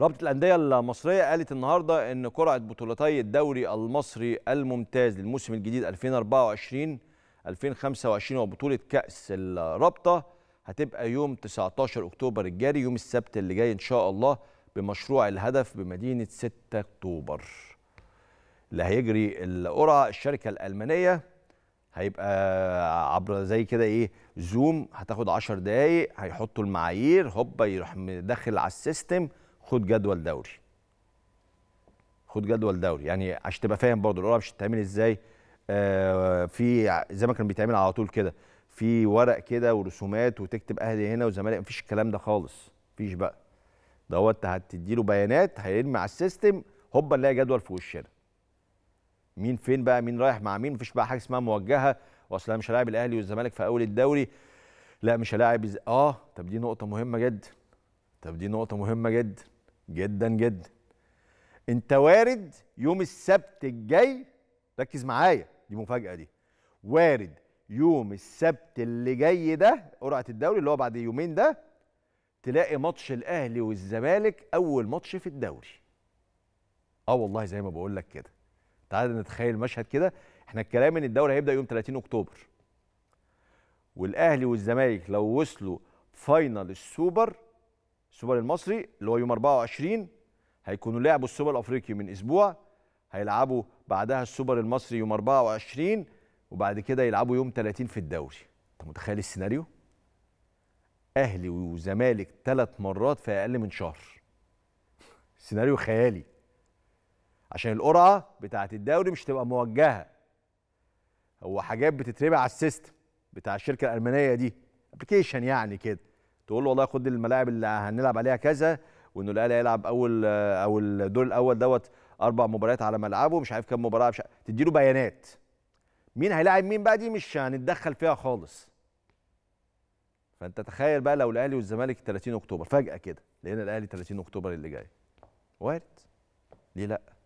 رابطة الأندية المصرية قالت النهاردة أن قرعة بطولتي الدوري المصري الممتاز للموسم الجديد 2024 2025 وبطولة كأس الرابطة هتبقى يوم 19 أكتوبر الجاري يوم السبت اللي جاي إن شاء الله بمشروع الهدف بمدينة 6 أكتوبر اللي هيجري القرعة الشركة الألمانية هيبقى عبر زي كده ايه زوم هتاخد 10 دقايق هيحطوا المعايير هوبا يروح مدخل على السيستم خد جدول دوري خد جدول دوري يعني عشان تبقى فاهم برضه القرعه مش بتتعمل ازاي آه في زي ما كان بيتعمل على طول كده في ورق كده ورسومات وتكتب اهلي هنا وزمالك مفيش الكلام ده خالص مفيش بقى دوت هتدي له بيانات هيرمي على السيستم هوبا نلاقي جدول في وشنا مين فين بقى مين رايح مع مين مفيش بقى حاجه اسمها موجهه واصل انا مش هلاعب الاهلي والزمالك في اول الدوري لا مش هلاعب اه طب دي نقطه مهمه جدا طب دي نقطه مهمه جدا جدا جدا انت وارد يوم السبت الجاي ركز معايا دي مفاجاه دي وارد يوم السبت اللي جاي ده قرعه الدوري اللي هو بعد يومين ده تلاقي ماتش الاهلي والزمالك اول ماتش في الدوري اه والله زي ما بقول لك كده تعال نتخيل مشهد كده احنا الكلام ان الدوري هيبدا يوم 30 اكتوبر والاهلي والزمالك لو وصلوا فاينل السوبر السوبر المصري اللي هو يوم 24 هيكونوا لعبوا السوبر الافريقي من اسبوع هيلعبوا بعدها السوبر المصري يوم 24 وبعد كده يلعبوا يوم 30 في الدوري انت متخيل السيناريو اهلي وزمالك ثلاث مرات في اقل من شهر سيناريو خيالي عشان القرعه بتاعه الدوري مش تبقى موجهه هو حاجات بتتربع على السيستم بتاع الشركه الالمانيه دي ابلكيشن يعني كده تقول له والله خد الملاعب اللي هنلعب عليها كذا وانه الاهلي هيلعب اول او الدور الاول دوت اربع مباريات على ملعبه مش عارف كم مباراه مش عارف تدي له بيانات مين هيلاعب مين بقى دي مش هنتدخل فيها خالص فانت تخيل بقى لو الاهلي والزمالك 30 اكتوبر فجاه كده لقينا الاهلي 30 اكتوبر اللي جاي وارد ليه لا